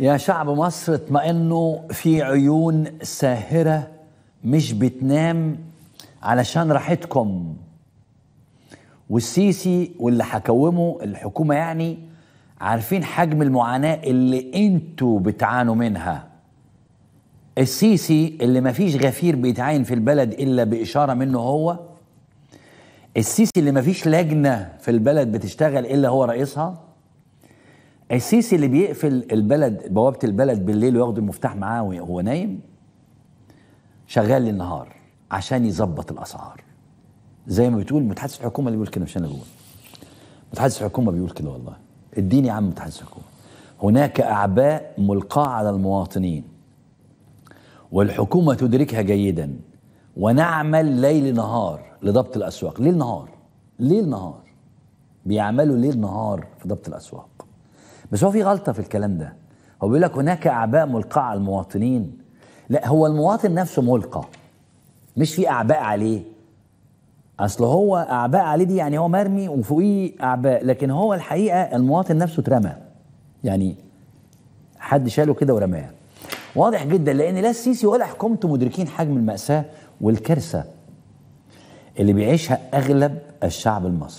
يا شعب مصر اطمئنوا في عيون ساهرة مش بتنام علشان راحتكم والسيسي واللي حكومه الحكومة يعني عارفين حجم المعاناة اللي انتوا بتعانوا منها السيسي اللي مفيش غفير بيتعين في البلد إلا بإشارة منه هو السيسي اللي مفيش لجنة في البلد بتشتغل إلا هو رئيسها السيسي اللي بيقفل البلد بوابه البلد بالليل وياخد المفتاح معاه وهو نايم شغال النهار عشان يظبط الاسعار زي ما بتقول متحدث الحكومه اللي بيقول كده مش انا بقول متحدث الحكومه بيقول كده والله اديني يا عم متحدث الحكومه هناك اعباء ملقاه على المواطنين والحكومه تدركها جيدا ونعمل ليل نهار لضبط الاسواق ليل نهار ليل نهار بيعملوا ليل نهار في ضبط الاسواق بس هو في غلطه في الكلام ده هو بيقول لك هناك اعباء ملقاة على المواطنين لا هو المواطن نفسه ملقى مش في اعباء عليه اصل هو اعباء عليه دي يعني هو مرمي وفوقيه اعباء لكن هو الحقيقه المواطن نفسه اترمى يعني حد شاله كده ورماه واضح جدا لان لا السيسي ولا حكومته مدركين حجم الماساه والكارثه اللي بيعيشها اغلب الشعب المصري